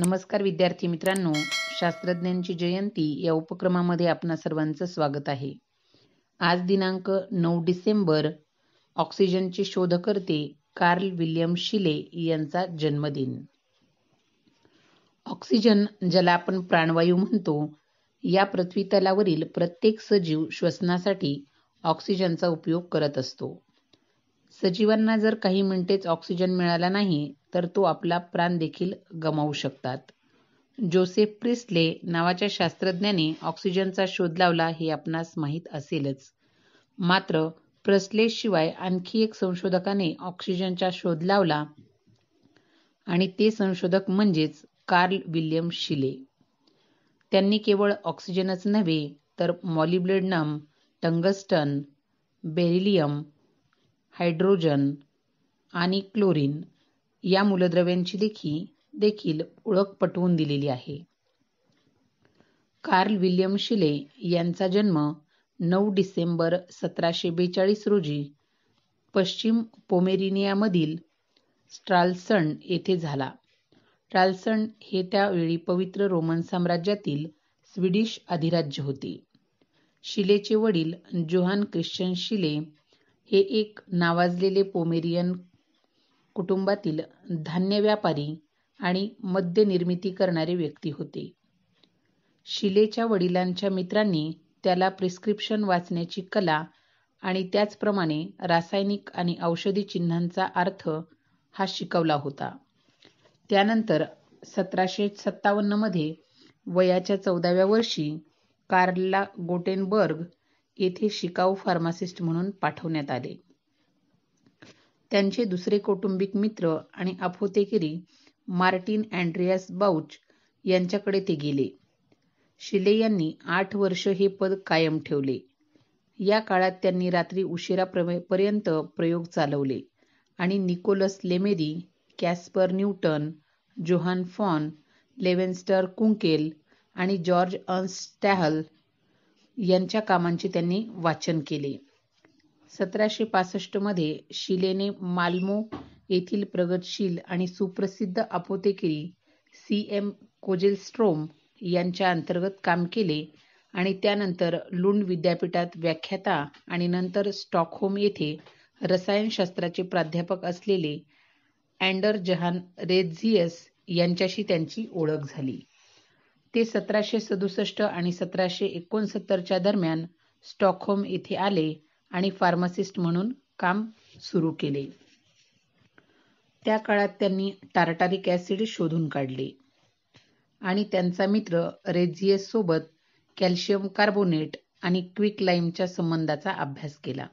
नमस्कार विद्यार्थी मित्रांनो शास्त्रज्ञांची जयंती या उपक्रमामध्ये आपणा सर्वांचं स्वागत आहे आज दिनांक नऊ डिसेंबर ऑक्सिजनचे शोधकर्ते कार्ल विल्यम शिले यांचा जन्मदिन ऑक्सिजन ज्याला आपण प्राणवायू म्हणतो या पृथ्वी तलावरील प्रत्येक सजीव श्वसनासाठी ऑक्सिजनचा उपयोग करत असतो सजीवांना जर काही मिनिटेच ऑक्सिजन मिळाला नाही तर तो आपला प्राण देखील गमावू शकतात जोसेफ प्रिस्ले नावाच्या शास्त्रज्ञाने ऑक्सिजनचा शोध लावला हे आपणास माहीत असेलच मात्र प्रस्लेशिवाय आणखी एक संशोधकाने ऑक्सिजनचा शोध लावला आणि ते संशोधक म्हणजेच कार्ल विल्यम शिले त्यांनी केवळ ऑक्सिजनच नव्हे तर मॉलिब्लेडनम टंगस्टन बेरिलियम हायड्रोजन आणि क्लोरीन या मूलद्रव्यांची देखी देखील ओळख पटवून दिलेली आहे कार्ल विल्यम शिले यांचा जन्म नऊ डिसेंबर सतराशे बेचाळीस रोजी पश्चिम पोमेरिनियामधील स्ट्राल्सन येथे झाला ट्राल्सन हे त्यावेळी पवित्र रोमन साम्राज्यातील स्वीडिश अधिराज्य होते शिलेचे वडील जोहान क्रिश्चन शिले हे एक नावाजलेले पोमेरियन कुटुंबातील धान्य व्यापारी आणि मद्य निर्मिती करणारे व्यक्ती होते. शिलेच्या वडिलांच्या मित्रांनी त्याला प्रिस्क्रिप्शन वाचण्याची कला आणि त्याचप्रमाणे रासायनिक आणि औषधी चिन्हांचा अर्थ हा शिकवला होता. त्यानंतर सतराशे सत्तावन्नमध्ये वयाच्या चौदाव्या वर्षी कार्ला गोटेनबर्ग येथे शिकाऊ फार्मासिस्ट म्हणून पाठवण्यात आले. त्यांचे दुसरे कौटुंबिक मित्र आणि आफोतेकरी मार्टिन अँड्रियास बाउच यांच्याकडे ते गेले शिले यांनी आठ वर्ष हे पद कायम ठेवले या काळात त्यांनी रात्री उशिरा पर्यंत प्रयोग चालवले आणि Nicolas Lemery Caspar Newton Johann von Lowenstern कुंकेल आणि जॉर्ज अन्स्टॅहल यांच्या कामांचे त्यांनी वाचन केले सतराशे पासष्टमध्ये शिलेने माल्मो येथील प्रगतशील आणि सुप्रसिद्ध आपोतेकिरी सी एम कोजेलस्ट्रोम यांच्या अंतर्गत काम केले आणि त्यानंतर लुंड विद्यापीठात व्याख्याता आणि नंतर स्टॉकहोम येथे रसायनशास्त्राचे प्राध्यापक असलेले अँडर जहान रेझियस यांच्याशी त्यांची ओळख झाली ते सतराशे सदुसष्ट आणि सतराशे एकोणसत्तरच्या दरम्यान स्टॉकहोम येथे आले आणि फार्मासिस्ट म्हणून काम सुरू केले त्या काळात त्यांनी टार्टारिक ऍसिड शोधून काढले आणि त्यांचा मित्र रेझियस सोबत कॅल्शियम कार्बोनेट आणि क्विक लाईमच्या संबंधाचा अभ्यास केला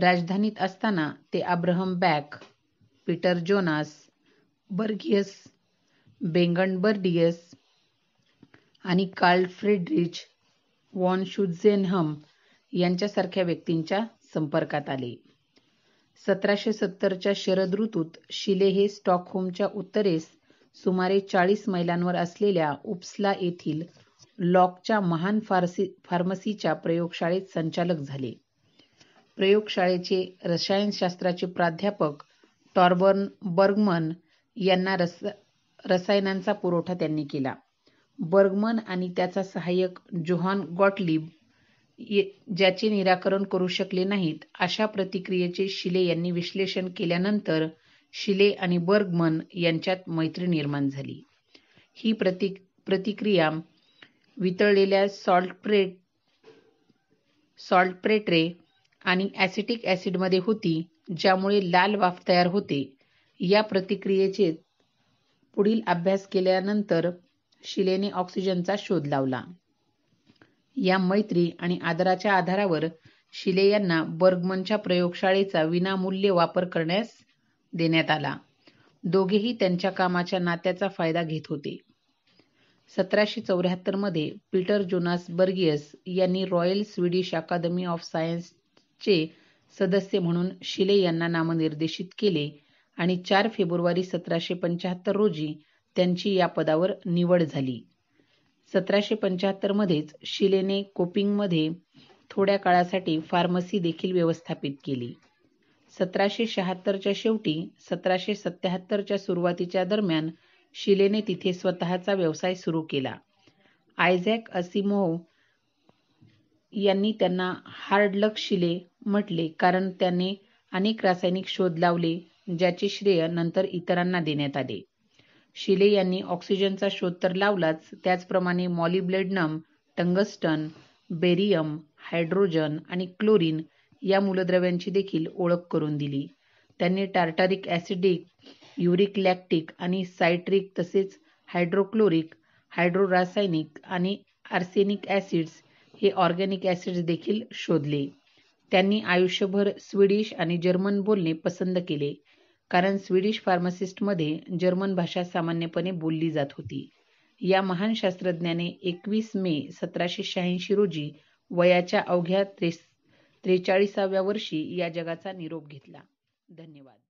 राजधानीत असताना ते Abraham Back Peter Jonas Bergius Bengt Bergius आणि कार्ल फ्रेडरिच वॉन शुझेनहम यांच्यासारख्या व्यक्तींच्या संपर्कात आले सतराशे सत्तरच्या शरद ऋतूत शिले हे स्टॉकहोमच्या उत्तरेस सुमारे चाळीस मैलांवर असलेल्या उप्सला येथील लॉकच्या महान फार्सी फार्मसीच्या प्रयोगशाळेत संचालक झाले प्रयोगशाळेचे रसायनशास्त्राचे प्राध्यापक टॉर्बर्न बर्गमन यांना रस रसायनांचा पुरवठा त्यांनी केला बर्गमन आणि त्याचा सहाय्यक जोहान गॉटलिब ज्याचे निराकरण करू शकले नाहीत अशा प्रतिक्रियेचे शिले यांनी विश्लेषण केल्यानंतर शिले आणि बर्गमन यांच्यात मैत्री निर्माण झाली ही प्रति प्रतिक्रिया वितळलेल्या सॉल्टप्रेट सॉल्टप्रेट्रे आणि ॲसिटिक ॲसिडमध्ये होती ज्यामुळे लाल वाफ तयार होते या प्रतिक्रियेचे पुढील अभ्यास केल्यानंतर शिलेने ऑक्सिजनचा शोध लावला या मैत्री आणि आदराच्या आधारावर शिले यांना बर्गमनच्या प्रयोगशाळेचा विनामूल्य वापर करण्यास देण्यात आला दोघेही त्यांच्या कामाच्या नात्याचा फायदा घेत होते सतराशे मध्ये पीटर जोनास बर्गियस यांनी रॉयल स्वीडिश अकादमी ऑफ सायन्सचे सदस्य म्हणून शिले यांना नामनिर्देशित केले आणि चार फेब्रुवारी सतराशे पंच्याहत्तर रोजी त्यांची या पदावर निवड झाली सतराशे पंच्याहत्तरमध्येच शिलेने कोपिंगमध्ये थोड्या काळासाठी फार्मसी देखील व्यवस्थापित केली सतराशे शहात्तरच्या शेवटी सतराशे सत्याहत्तरच्या सुरुवातीच्या दरम्यान शिलेने तिथे स्वतःचा व्यवसाय सुरू केला आयझॅक असिमोव यांनी त्यांना हार्डलक शिले म्हटले कारण त्यांनी अनेक रासायनिक शोध लावले ज्याचे श्रेय नंतर इतरांना देण्यात आले शिले यांनी ऑक्सिजनचा शोध तर लावलाच त्याचप्रमाणे मॉलिब्लेडनम टंगस्टन बेरियम हायड्रोजन आणि क्लोरीन या मूलद्रव्यांची देखील ओळख करून दिली त्यांनी टार्टारिक ऍसिडिक युरिक लॅक्टिक आणि सायट्रिक तसेच हायड्रोक्लोरिक हायड्रोरासायनिक आणि आर्सेनिक ऍसिड्स हे ऑर्गॅनिक ऍसिड्स देखील शोधले त्यांनी आयुष्यभर स्वीडिश आणि जर्मन बोलणे पसंत केले कारण स्वीडिश फार्मासिस्टमध्ये जर्मन भाषा सामान्यपणे बोलली जात होती या महान शास्त्रज्ञाने एकवीस मे सतराशे शहाऐंशी रोजी वयाच्या अवघ्या त्रेस त्रेचाळीसाव्या वर्षी या जगाचा निरोप घेतला धन्यवाद